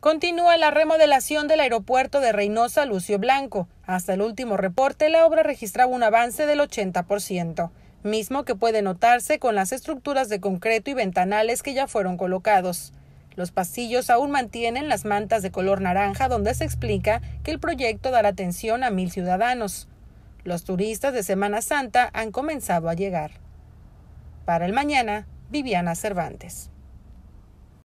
Continúa la remodelación del aeropuerto de Reynosa Lucio Blanco. Hasta el último reporte, la obra registraba un avance del 80%, mismo que puede notarse con las estructuras de concreto y ventanales que ya fueron colocados. Los pasillos aún mantienen las mantas de color naranja donde se explica que el proyecto dará atención a mil ciudadanos. Los turistas de Semana Santa han comenzado a llegar. Para el mañana, Viviana Cervantes.